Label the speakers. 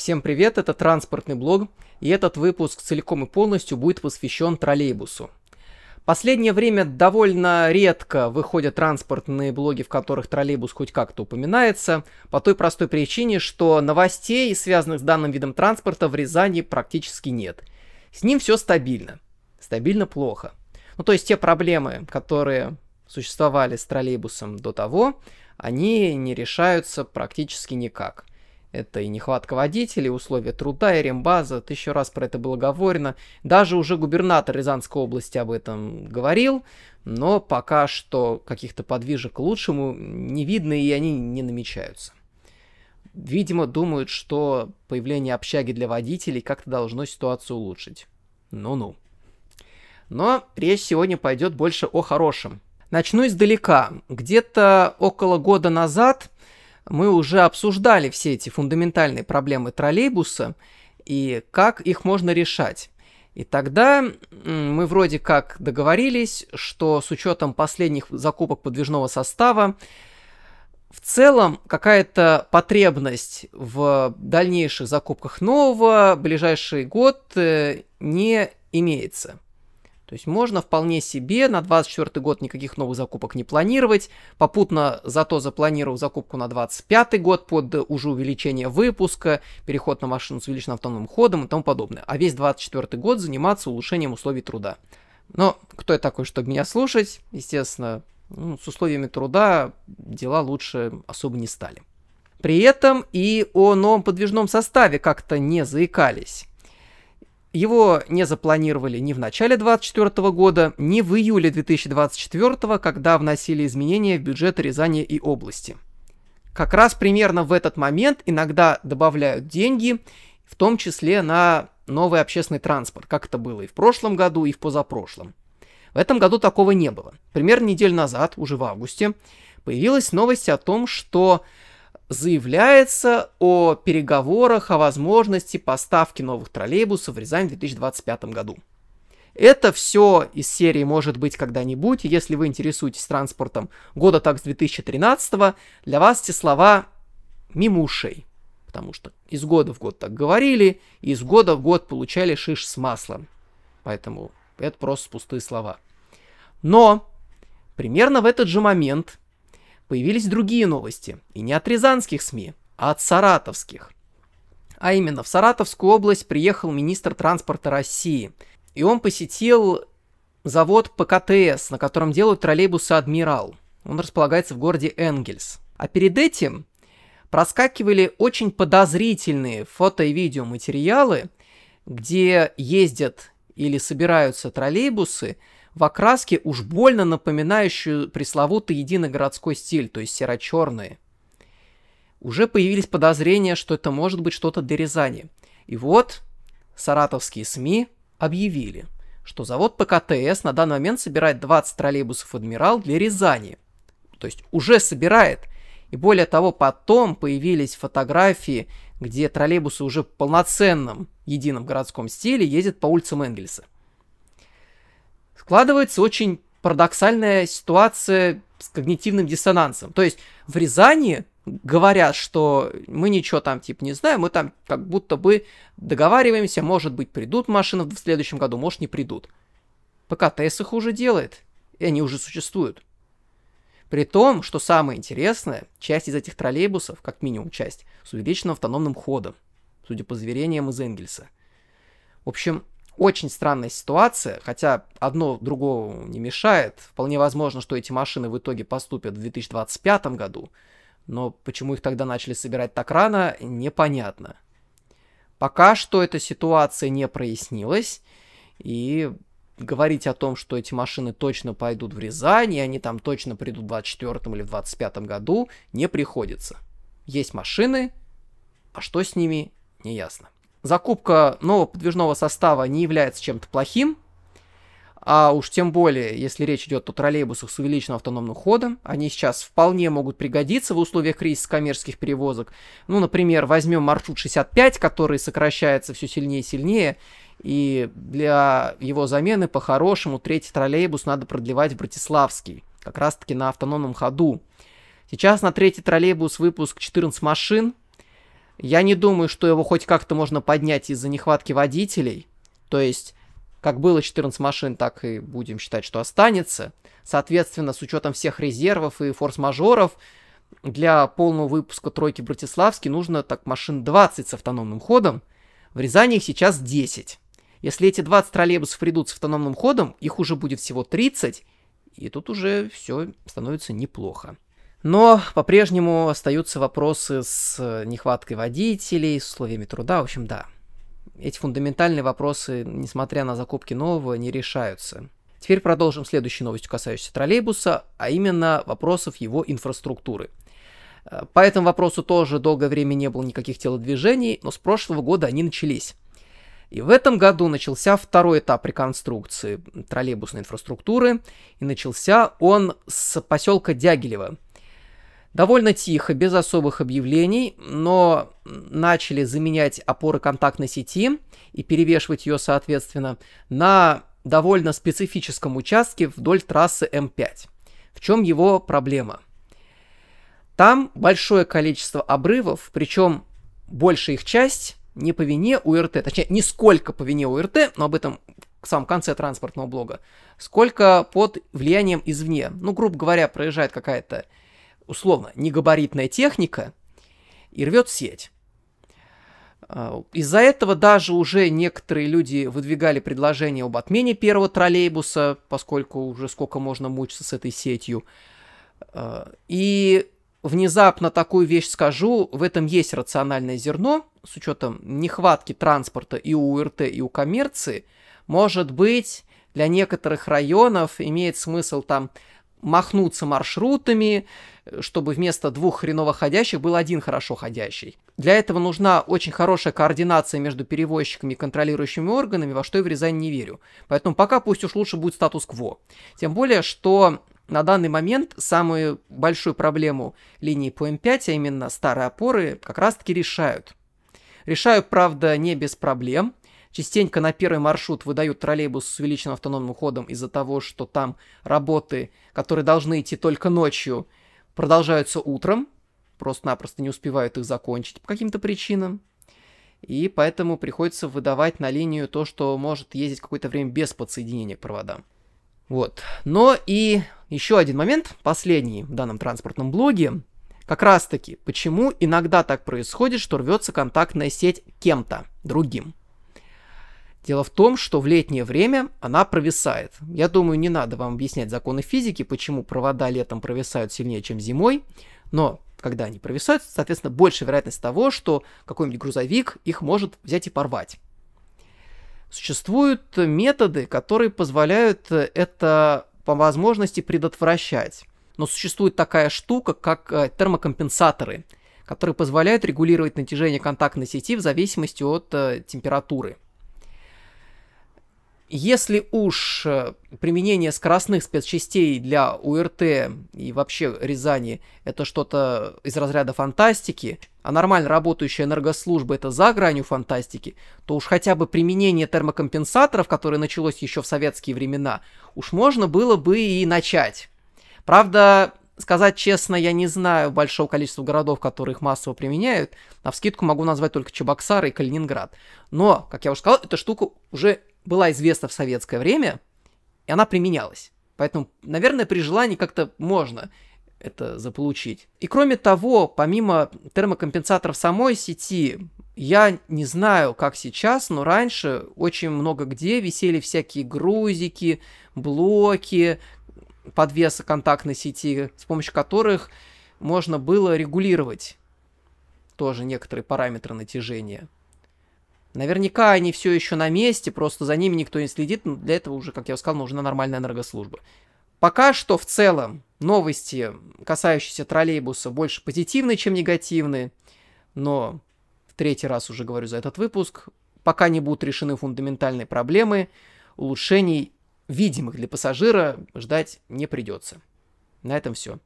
Speaker 1: Всем привет, это Транспортный блог, и этот выпуск целиком и полностью будет посвящен троллейбусу. Последнее время довольно редко выходят транспортные блоги, в которых троллейбус хоть как-то упоминается, по той простой причине, что новостей, связанных с данным видом транспорта, в Рязани практически нет. С ним все стабильно. Стабильно плохо. Ну то есть те проблемы, которые существовали с троллейбусом до того, они не решаются практически никак. Это и нехватка водителей, условия труда, и рембаза, тысячу раз про это было говорено. Даже уже губернатор Рязанской области об этом говорил, но пока что каких-то подвижек к лучшему не видно и они не намечаются. Видимо, думают, что появление общаги для водителей как-то должно ситуацию улучшить. Ну-ну. Но речь сегодня пойдет больше о хорошем. Начну издалека. Где-то около года назад мы уже обсуждали все эти фундаментальные проблемы троллейбуса и как их можно решать. И тогда мы вроде как договорились, что с учетом последних закупок подвижного состава, в целом какая-то потребность в дальнейших закупках нового ближайший год э, не имеется. То есть можно вполне себе на 24 год никаких новых закупок не планировать, попутно зато запланировав закупку на 25 год под уже увеличение выпуска, переход на машину с увеличенным автономным ходом и тому подобное. А весь 24 год заниматься улучшением условий труда. Но кто я такой, чтобы меня слушать? Естественно, ну, с условиями труда дела лучше особо не стали. При этом и о новом подвижном составе как-то не заикались. Его не запланировали ни в начале 2024 года, ни в июле 2024, когда вносили изменения в бюджет Рязани и области. Как раз примерно в этот момент иногда добавляют деньги, в том числе на новый общественный транспорт, как это было и в прошлом году, и в позапрошлом. В этом году такого не было. Примерно неделю назад, уже в августе, появилась новость о том, что заявляется о переговорах о возможности поставки новых троллейбусов в Рязань в 2025 году. Это все из серии «Может быть когда-нибудь». Если вы интересуетесь транспортом года так с 2013 для вас эти слова мимушей. Потому что из года в год так говорили, и из года в год получали шиш с маслом. Поэтому это просто пустые слова. Но примерно в этот же момент появились другие новости, и не от рязанских СМИ, а от саратовских. А именно, в Саратовскую область приехал министр транспорта России, и он посетил завод ПКТС, на котором делают троллейбусы «Адмирал». Он располагается в городе Энгельс. А перед этим проскакивали очень подозрительные фото и видеоматериалы, где ездят или собираются троллейбусы – в окраске, уж больно напоминающую пресловутый единый городской стиль, то есть серо-черные. Уже появились подозрения, что это может быть что-то для Рязани. И вот саратовские СМИ объявили, что завод ПКТС на данный момент собирает 20 троллейбусов «Адмирал» для Рязани. То есть уже собирает. И более того, потом появились фотографии, где троллейбусы уже в полноценном едином городском стиле ездят по улицам Энгельса складывается очень парадоксальная ситуация с когнитивным диссонансом. То есть в Рязани говорят, что мы ничего там типа не знаем, мы там как будто бы договариваемся, может быть придут машины в следующем году, может не придут. пока ПКТС их уже делает, и они уже существуют. При том, что самое интересное, часть из этих троллейбусов, как минимум часть, с увеличенным автономным ходом, судя по заверениям из Энгельса. В общем, очень странная ситуация, хотя одно другому не мешает. Вполне возможно, что эти машины в итоге поступят в 2025 году. Но почему их тогда начали собирать так рано, непонятно. Пока что эта ситуация не прояснилась, и говорить о том, что эти машины точно пойдут в Рязань, и они там точно придут в 24 или в 25 году, не приходится. Есть машины, а что с ними, не ясно. Закупка нового подвижного состава не является чем-то плохим, а уж тем более, если речь идет о троллейбусах с увеличенным автономным ходом, они сейчас вполне могут пригодиться в условиях кризиса коммерческих перевозок. Ну, например, возьмем маршрут 65, который сокращается все сильнее и сильнее, и для его замены по-хорошему третий троллейбус надо продлевать в Братиславский, как раз-таки на автономном ходу. Сейчас на третий троллейбус выпуск 14 машин, я не думаю, что его хоть как-то можно поднять из-за нехватки водителей. То есть, как было 14 машин, так и будем считать, что останется. Соответственно, с учетом всех резервов и форс-мажоров, для полного выпуска тройки Братиславский нужно так машин 20 с автономным ходом. В Рязани их сейчас 10. Если эти 20 троллейбусов придут с автономным ходом, их уже будет всего 30, и тут уже все становится неплохо. Но по-прежнему остаются вопросы с э, нехваткой водителей, с условиями труда, в общем, да. Эти фундаментальные вопросы, несмотря на закупки нового, не решаются. Теперь продолжим следующую новость, касающуюся троллейбуса, а именно вопросов его инфраструктуры. Э, по этому вопросу тоже долгое время не было никаких телодвижений, но с прошлого года они начались. И в этом году начался второй этап реконструкции троллейбусной инфраструктуры, и начался он с поселка Дягилева – Довольно тихо, без особых объявлений, но начали заменять опоры контактной сети и перевешивать ее, соответственно, на довольно специфическом участке вдоль трассы М5. В чем его проблема? Там большое количество обрывов, причем большая их часть не по вине УРТ, точнее, не сколько по вине УРТ, но об этом в самом конце транспортного блога, сколько под влиянием извне. Ну, грубо говоря, проезжает какая-то условно, негабаритная техника и рвет сеть. А, из-за этого даже уже некоторые люди выдвигали предложение об отмене первого троллейбуса, поскольку уже сколько можно мучиться с этой сетью. А, и внезапно такую вещь скажу, в этом есть рациональное зерно, с учетом нехватки транспорта и у УРТ, и у коммерции, может быть, для некоторых районов имеет смысл там махнуться маршрутами, чтобы вместо двух хреново ходящих был один хорошо ходящий. Для этого нужна очень хорошая координация между перевозчиками и контролирующими органами, во что я в Рязани не верю. Поэтому пока пусть уж лучше будет статус-кво. Тем более, что на данный момент самую большую проблему линии по М5, а именно старые опоры, как раз-таки решают. Решаю, правда, не без проблем – Частенько на первый маршрут выдают троллейбус с увеличенным автономным ходом из-за того, что там работы, которые должны идти только ночью, продолжаются утром, просто-напросто не успевают их закончить по каким-то причинам. И поэтому приходится выдавать на линию то, что может ездить какое-то время без подсоединения к проводам. Вот. Но и еще один момент, последний в данном транспортном блоге, как раз таки, почему иногда так происходит, что рвется контактная сеть кем-то другим. Дело в том, что в летнее время она провисает. Я думаю, не надо вам объяснять законы физики, почему провода летом провисают сильнее, чем зимой, но когда они провисают, соответственно, больше вероятность того, что какой-нибудь грузовик их может взять и порвать. Существуют методы, которые позволяют это по возможности предотвращать. Но существует такая штука, как э, термокомпенсаторы, которые позволяют регулировать натяжение контактной сети в зависимости от э, температуры. Если уж э, применение скоростных спецчастей для УРТ и вообще Рязани это что-то из разряда фантастики, а нормально работающая энергослужба это за гранью фантастики, то уж хотя бы применение термокомпенсаторов, которое началось еще в советские времена, уж можно было бы и начать. Правда, сказать честно, я не знаю большого количества городов, которые их массово применяют. На вскидку могу назвать только Чебоксары и Калининград. Но, как я уже сказал, эта штука уже была известна в советское время, и она применялась. Поэтому, наверное, при желании как-то можно это заполучить. И кроме того, помимо термокомпенсаторов самой сети, я не знаю, как сейчас, но раньше очень много где висели всякие грузики, блоки, подвесы контактной сети, с помощью которых можно было регулировать тоже некоторые параметры натяжения. Наверняка они все еще на месте, просто за ними никто не следит, но ну, для этого уже, как я сказал, нужна нормальная энергослужба. Пока что в целом новости, касающиеся троллейбуса, больше позитивные, чем негативные, но в третий раз уже говорю за этот выпуск, пока не будут решены фундаментальные проблемы, улучшений видимых для пассажира ждать не придется. На этом все.